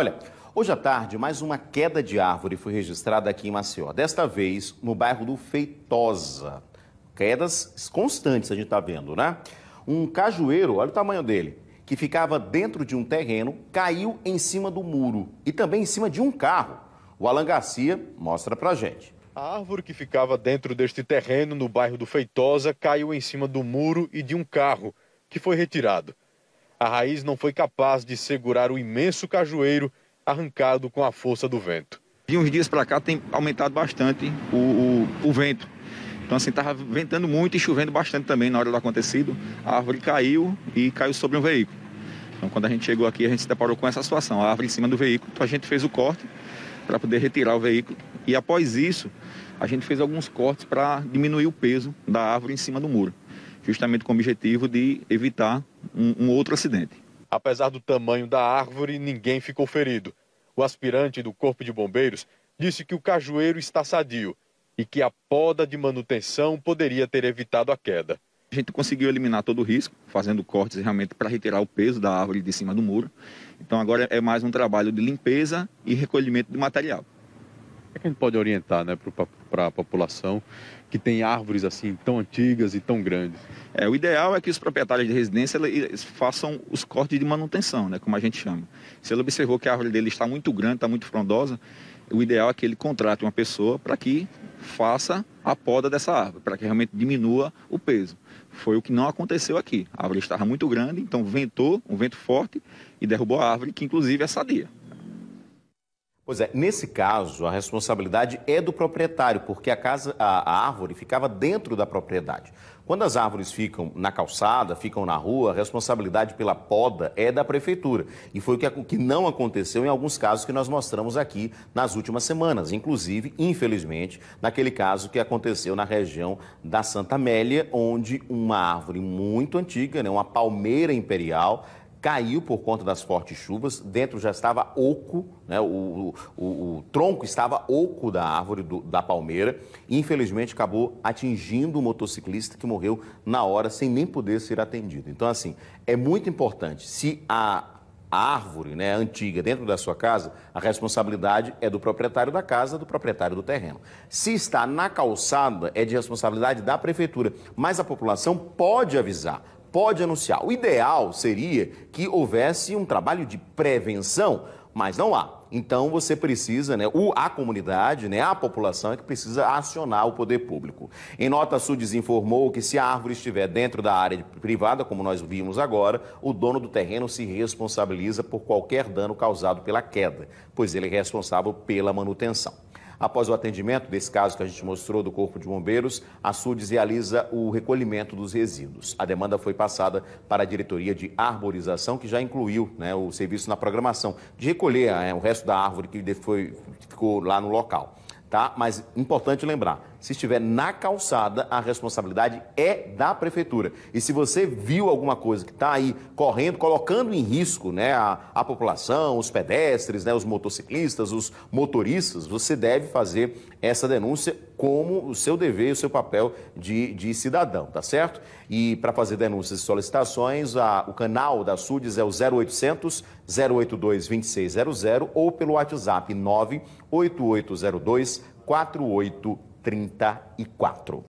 Olha, hoje à tarde, mais uma queda de árvore foi registrada aqui em Maceió. Desta vez, no bairro do Feitosa. Quedas constantes, a gente está vendo, né? Um cajueiro, olha o tamanho dele, que ficava dentro de um terreno, caiu em cima do muro e também em cima de um carro. O Alan Garcia mostra pra gente. A árvore que ficava dentro deste terreno no bairro do Feitosa caiu em cima do muro e de um carro, que foi retirado a raiz não foi capaz de segurar o imenso cajueiro arrancado com a força do vento. De uns dias para cá tem aumentado bastante o, o, o vento. Então, assim, estava ventando muito e chovendo bastante também na hora do acontecido. A árvore caiu e caiu sobre um veículo. Então, quando a gente chegou aqui, a gente se deparou com essa situação: a árvore em cima do veículo. Então, a gente fez o corte para poder retirar o veículo. E após isso, a gente fez alguns cortes para diminuir o peso da árvore em cima do muro, justamente com o objetivo de evitar um, um outro acidente. Apesar do tamanho da árvore, ninguém ficou ferido. O aspirante do Corpo de Bombeiros disse que o cajueiro está sadio e que a poda de manutenção poderia ter evitado a queda. A gente conseguiu eliminar todo o risco, fazendo cortes realmente para retirar o peso da árvore de cima do muro. Então agora é mais um trabalho de limpeza e recolhimento de material é que a gente pode orientar né, para a população que tem árvores assim tão antigas e tão grandes? É, o ideal é que os proprietários de residência façam os cortes de manutenção, né, como a gente chama. Se ele observou que a árvore dele está muito grande, está muito frondosa, o ideal é que ele contrate uma pessoa para que faça a poda dessa árvore, para que realmente diminua o peso. Foi o que não aconteceu aqui. A árvore estava muito grande, então ventou, um vento forte, e derrubou a árvore, que inclusive é sadia. Pois é, nesse caso, a responsabilidade é do proprietário, porque a, casa, a, a árvore ficava dentro da propriedade. Quando as árvores ficam na calçada, ficam na rua, a responsabilidade pela poda é da prefeitura. E foi o que, que não aconteceu em alguns casos que nós mostramos aqui nas últimas semanas, inclusive, infelizmente, naquele caso que aconteceu na região da Santa Amélia, onde uma árvore muito antiga, né, uma palmeira imperial, caiu por conta das fortes chuvas, dentro já estava oco, né? o, o, o tronco estava oco da árvore do, da palmeira e infelizmente acabou atingindo o motociclista que morreu na hora sem nem poder ser atendido. Então, assim, é muito importante, se a, a árvore né, antiga dentro da sua casa, a responsabilidade é do proprietário da casa, do proprietário do terreno. Se está na calçada, é de responsabilidade da prefeitura, mas a população pode avisar pode anunciar. O ideal seria que houvesse um trabalho de prevenção, mas não há. Então você precisa, né, a comunidade, né, a população é que precisa acionar o poder público. Em nota, a SUDES informou que se a árvore estiver dentro da área privada, como nós vimos agora, o dono do terreno se responsabiliza por qualquer dano causado pela queda, pois ele é responsável pela manutenção. Após o atendimento desse caso que a gente mostrou do Corpo de Bombeiros, a SUDES realiza o recolhimento dos resíduos. A demanda foi passada para a Diretoria de Arborização, que já incluiu né, o serviço na programação de recolher né, o resto da árvore que foi, ficou lá no local. Tá? Mas importante lembrar se estiver na calçada, a responsabilidade é da prefeitura. E se você viu alguma coisa que está aí correndo, colocando em risco né, a, a população, os pedestres, né, os motociclistas, os motoristas, você deve fazer essa denúncia como o seu dever, o seu papel de, de cidadão, tá certo? E para fazer denúncias e solicitações, a, o canal da SUDES é o 0800 082 2600 ou pelo WhatsApp 98802 48 34.